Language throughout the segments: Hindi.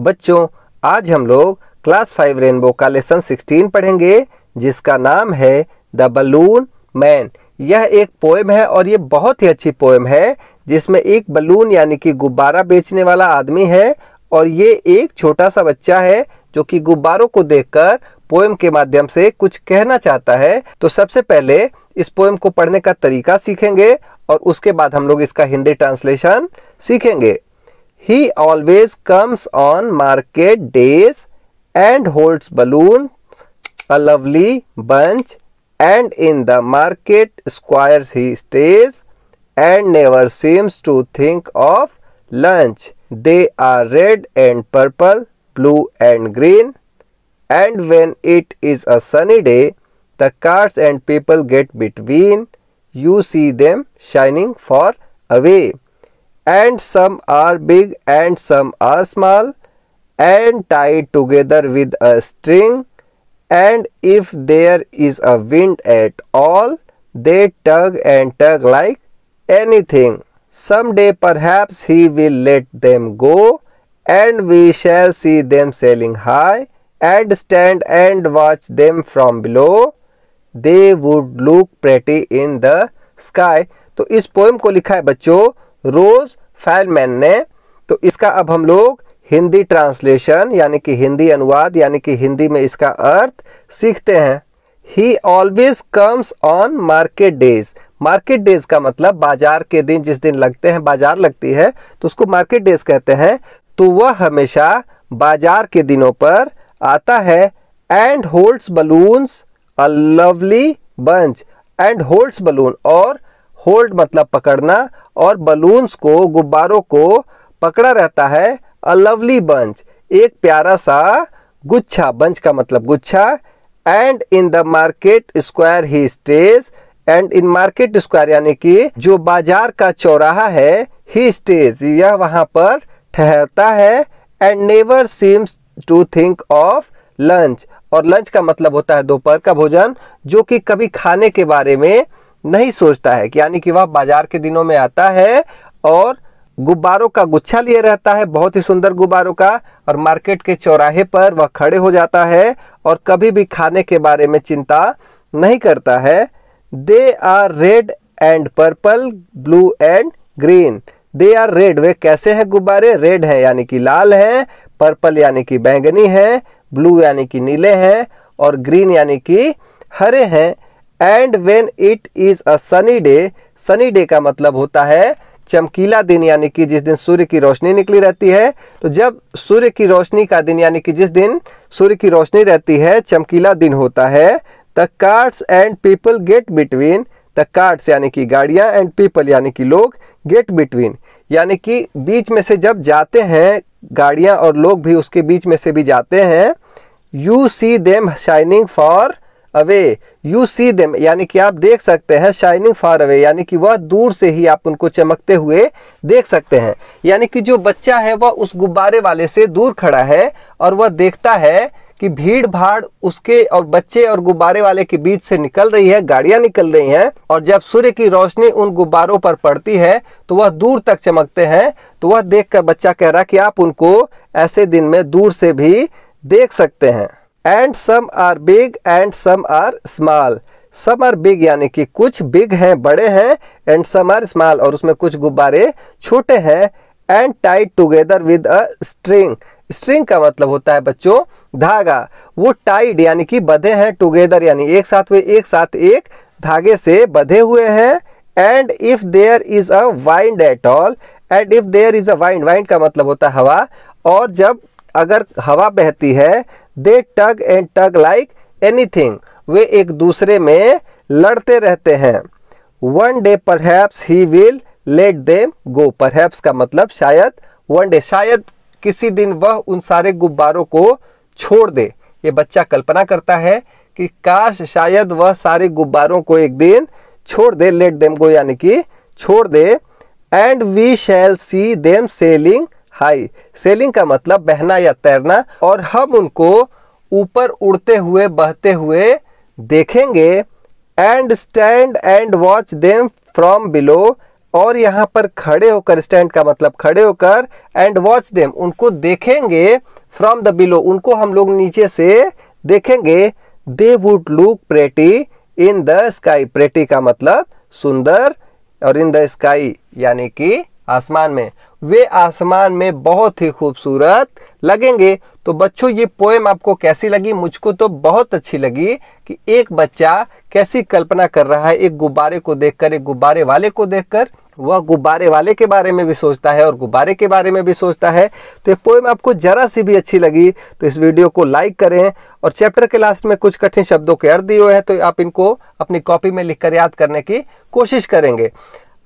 बच्चों आज हम लोग क्लास फाइव रेनबो का लेसन सिक्सटीन पढ़ेंगे जिसका नाम है द बलून मैन यह एक पोएम है और ये बहुत ही अच्छी पोएम है जिसमें एक बलून यानी कि गुब्बारा बेचने वाला आदमी है और ये एक छोटा सा बच्चा है जो कि गुब्बारों को देखकर पोएम के माध्यम से कुछ कहना चाहता है तो सबसे पहले इस पोएम को पढ़ने का तरीका सीखेंगे और उसके बाद हम लोग इसका हिंदी ट्रांसलेशन सीखेंगे He always comes on market days and holds balloon, a lovely bunch and in the market squares he stays and never seems to think of lunch. They are red and purple, blue and green and when it is a sunny day, the cars and people get between, you see them shining far away and some are big and some are small and tied together with a string and if there is a wind at all they tug and tug like anything someday perhaps he will let them go and we shall see them sailing high and stand and watch them from below they would look pretty in the sky तो इस पोएम को लिखा है बच्चों रोज फैलमैन ने तो इसका अब हम लोग हिंदी ट्रांसलेशन यानी कि हिंदी अनुवाद यानी कि हिंदी में इसका अर्थ सीखते हैं he always comes on market days market days का मतलब बाजार के दिन जिस दिन लगते हैं बाजार लगती है तो उसको मार्केट डेज कहते हैं तो वह हमेशा बाजार के दिनों पर आता है and holds balloons a lovely bunch and holds balloon और होल्ड मतलब पकड़ना और बलून्स को गुब्बारों को पकड़ा रहता है अ लवली बंच एक प्यारा सा गुच्छा बंच का मतलब गुच्छा and in the market square he stays and in market square यानी कि जो बाजार का चौराहा है ही स्टेज यह वहां पर ठहरता है and never seems to think of lunch और लंच का मतलब होता है दोपहर का भोजन जो कि कभी खाने के बारे में नहीं सोचता है यानी कि वह बाजार के दिनों में आता है और गुब्बारों का गुच्छा लिए रहता है बहुत ही सुंदर गुब्बारों का और मार्केट के चौराहे पर वह खड़े हो जाता है और कभी भी खाने के बारे में चिंता नहीं करता है they are red and purple blue and green they are red वे कैसे हैं गुब्बारे रेड हैं यानी कि लाल हैं पर्पल यानी कि बैंगनी हैं ब्लू यानी कि नीले हैं और ग्रीन यानी कि हरे हैं and when it is a sunny day sunny day का मतलब होता है चमकीला दिन यानी कि जिस दिन सूर्य की रोशनी निकली रहती है तो जब सूर्य की रोशनी का दिन यानी कि जिस दिन सूर्य की रोशनी रहती है चमकीला दिन होता है the cars and people get between the cars यानी कि गाड़ियां एंड पीपल यानी कि लोग गेट बिटवीन यानी कि बीच में से जब जाते हैं गाड़ियां और लोग भी उसके बीच में से भी जाते हैं you see them shining far away you see them यानी कि आप देख सकते हैं शाइनिंग फार अवे यानी कि वह दूर से ही आप उनको चमकते हुए देख सकते हैं यानी कि जो बच्चा है वह उस गुब्बारे वाले से दूर खड़ा है और वह देखता है कि भीड़ भाड़ उसके और बच्चे और गुब्बारे वाले के बीच से निकल रही है गाड़ियां निकल रही हैं और जब सूर्य की रोशनी उन गुब्बारों पर पड़ती है तो वह दूर तक चमकते हैं तो वह देख बच्चा कह रहा कि आप उनको ऐसे दिन में दूर से भी देख सकते हैं and some are big and some are small some are big यानी कि कुछ बिग हैं बड़े हैं एंड सम आर स्मॉल और उसमें कुछ गुब्बारे छोटे हैं and tied together with a string string का मतलब होता है बच्चों धागा वो टाइड यानी कि बधे हैं टुगेदर यानी एक साथ वे एक साथ एक धागे से बधे हुए हैं and if there is a wind at all and if there is a wind wind का मतलब होता है हवा और जब अगर हवा बहती है they tug and tug like anything वे एक दूसरे में लड़ते रहते हैं one day perhaps he will let them go perhaps का मतलब शायद वन डे शायद किसी दिन वह उन सारे गुब्बारों को छोड़ दे ये बच्चा कल्पना करता है कि काश शायद वह सारे गुब्बारों को एक दिन छोड़ दे लेट देम गो यानी कि छोड़ दे and we shall see them sailing high sailing का मतलब बहना या तैरना और हम उनको ऊपर उड़ते हुए बहते हुए देखेंगे and stand and watch them from below और यहाँ पर खड़े होकर स्टैंड का मतलब खड़े होकर एंड वॉच देम उनको देखेंगे फ्रॉम द बिलो उनको हम लोग नीचे से देखेंगे they would look pretty in the sky pretty का मतलब सुंदर और इन द स्काई यानी कि आसमान में वे आसमान में बहुत ही खूबसूरत लगेंगे तो बच्चों ये पोएम आपको कैसी लगी मुझको तो बहुत अच्छी लगी कि एक बच्चा कैसी कल्पना कर रहा है एक गुब्बारे को देखकर एक गुब्बारे वाले को देखकर वह गुब्बारे वाले के बारे में भी सोचता है और गुब्बारे के बारे में भी सोचता है तो ये पोएम आपको ज़रा सी भी अच्छी लगी तो इस वीडियो को लाइक करें और चैप्टर के लास्ट में कुछ कठिन शब्दों के अर्थ दिए हुए हैं तो आप इनको अपनी कॉपी में लिखकर याद करने की कोशिश करेंगे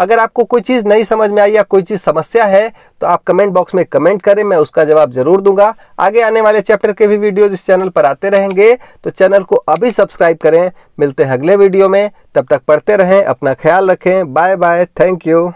अगर आपको कोई चीज़ नहीं समझ में आई या कोई चीज़ समस्या है तो आप कमेंट बॉक्स में कमेंट करें मैं उसका जवाब जरूर दूंगा आगे आने वाले चैप्टर के भी वीडियोज इस चैनल पर आते रहेंगे तो चैनल को अभी सब्सक्राइब करें मिलते हैं अगले वीडियो में तब तक पढ़ते रहें अपना ख्याल रखें बाय बाय थैंक यू